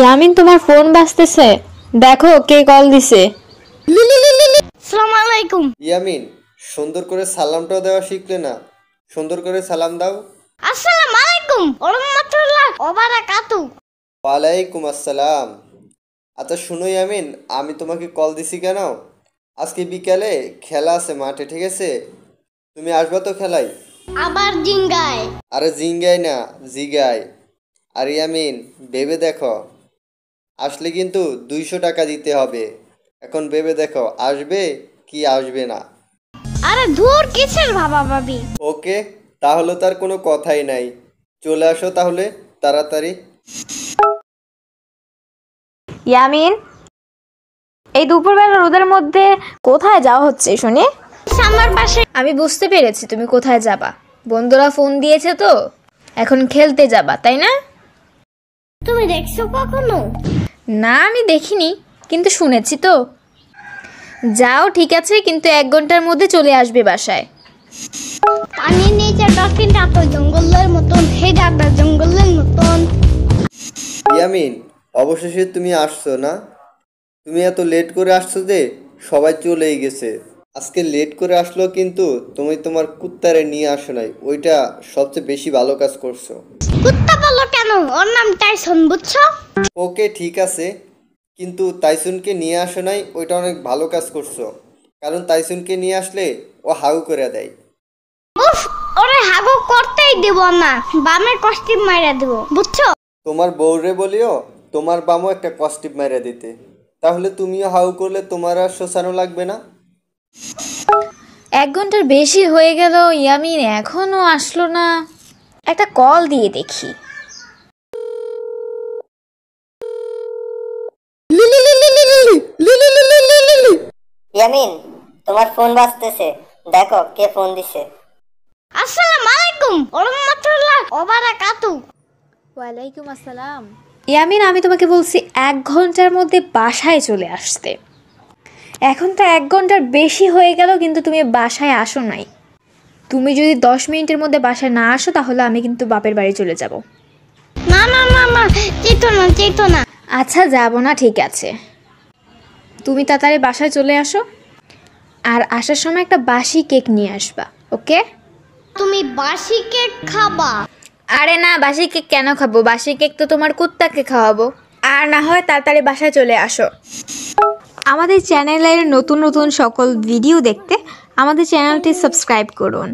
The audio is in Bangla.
ইয়ামিন তোমার ফোন বাজতেছে দেখো কে কল দিছে আসসালামু আলাইকুম ইয়ামিন সুন্দর করে সালামটাও দেওয়া শিখলে না সুন্দর করে সালাম দাও আসসালামু আলাইকুম ওরহমাতুল্লাহ ওবারাকাতু ওয়ালাইকুম আসসালাম আচ্ছা শুনো ইয়ামিন আমি তোমাকে কল দিছি কেন আজকে বিকালে খেলা আছে মাঠে ঠিক আছে তুমি আসবে তো খেলাই আবার জিঙ্গায় আরে জিঙ্গায় না জিগায় আর ইয়ামিন ভেবে দেখো আসলে কিন্তু দুইশো টাকা দিতে হবে এখন ভেবে দেখো আসবে কি আসবে না আরে দূর কিসের বাবা ভাবি ওকে তাহলে তার কোনো কথাই নাই চলে আসো তাহলে তাড়াতাড়ি ইয়ামিন এই দুপুরবেলা রোদের মধ্যে কোথায় যাওয়া হচ্ছে শুনি আমার পাশে আমি বুঝতে পেরেছি তুমি কোথায় যাবা বন্ধুরা ফোন দিয়েছে তো এখন খেলতে যাবা তাই না তুমি দেখছো কখনো না আমি দেখিনি কিন্তু শুনেছি তো যাও ঠিক আছে কিন্তু এক ঘন্টার মধ্যে চলে আসবে বাসায় পানির নিচে ডলফিনটা তো জঙ্গলের মতন হে ডাকটা জঙ্গলের মতন ইয়ামিন অবশেষে তুমি আসছো না তুমি এত লেট করে আসছো যে সবাই চলেই গেছে আজকে লেট করে আসলো কিন্তু তুমি তোমার কুত্তারে নিয়ে আসো নাই ওইটা সবচেয়ে বেশি ভালো কাজ করছো কুত্তা বলো কেন ওর নাম টাইসন বুঝছো ওকে ঠিক আছে কিন্তু টাইসনকে নিয়ে আসো নাই ওইটা অনেক ভালো কাজ করছো কারণ টাইসনকে নিয়ে আসলে ও হাগু করে দেয় উফ ওরে হাগু করতেই দেব না বামে কষ্টিপ মাইরা দেব বুঝছো তোমার বউরে বলিও তোমার বামও একটা কস্টিপ মাইরা দিতে তাহলে তুমিও হাউ করলে তোমার আর শোষানো লাগবে না এক ঘন্টার বেশি হয়ে গেল ইয়ামিন এখনো আসলো না একটা কল দিয়ে দেখি ইয়ামিন তোমার ফোন বাজতেছে দেখো কে ফোন দিছে আসসালাম আলাইকুম ওরহমাতুল্লাহ কাতু ওয়ালাইকুম আসসালাম ইয়ামিন আমি তোমাকে বলছি এক ঘন্টার মধ্যে বাসায় চলে আসতে এখন তো এক ঘন্টার বেশি হয়ে গেল কিন্তু তুমি বাসায় আসো নাই তুমি যদি দশ মিনিটের মধ্যে বাসায় না আসো তাহলে আমি কিন্তু বাপের বাড়ি চলে যাব না না না না চেতো না না আচ্ছা যাব না ঠিক আছে তুমি তাড়াতাড়ি বাসায় চলে আসো আর আসার সময় একটা বাসি কেক নিয়ে আসবা ওকে তুমি বাসি কেক খাবা আরে না বাসি কেক কেন খাবো বাসি কেক তো তোমার কুত্তাকে খাওয়াবো আর না হয় তাড়াতাড়ি বাসায় চলে আসো আমাদের চ্যানেলের নতুন নতুন সকল ভিডিও দেখতে আমাদের চ্যানেলটি সাবস্ক্রাইব করুন